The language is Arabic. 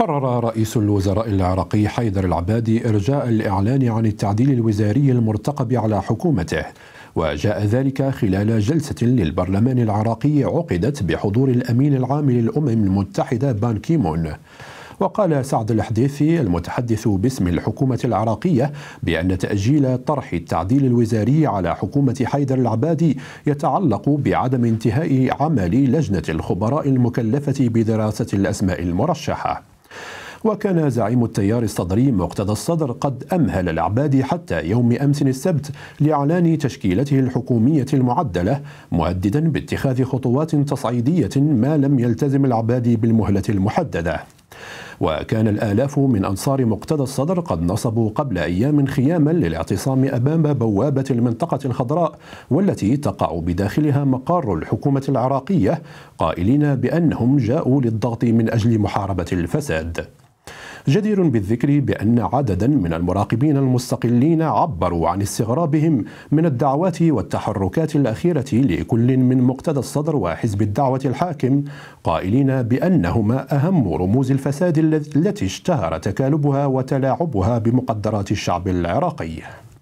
قرر رئيس الوزراء العراقي حيدر العبادي إرجاء الإعلان عن التعديل الوزاري المرتقب على حكومته وجاء ذلك خلال جلسة للبرلمان العراقي عقدت بحضور الأمين العام للأمم المتحدة بان كيمون وقال سعد الحديثي المتحدث باسم الحكومة العراقية بأن تأجيل طرح التعديل الوزاري على حكومة حيدر العبادي يتعلق بعدم انتهاء عمل لجنة الخبراء المكلفة بدراسة الأسماء المرشحة وكان زعيم التيار الصدري مقتدى الصدر قد أمهل العبادي حتى يوم أمس السبت لإعلان تشكيلته الحكومية المعدلة مهددا باتخاذ خطوات تصعيدية ما لم يلتزم العبادي بالمهلة المحددة وكان الآلاف من أنصار مقتدى الصدر قد نصبوا قبل أيام خياما للاعتصام أمام بوابة المنطقة الخضراء والتي تقع بداخلها مقار الحكومة العراقية قائلين بأنهم جاءوا للضغط من أجل محاربة الفساد جدير بالذكر بأن عددا من المراقبين المستقلين عبروا عن استغرابهم من الدعوات والتحركات الأخيرة لكل من مقتدى الصدر وحزب الدعوة الحاكم قائلين بأنهما أهم رموز الفساد التي اشتهر تكالبها وتلاعبها بمقدرات الشعب العراقي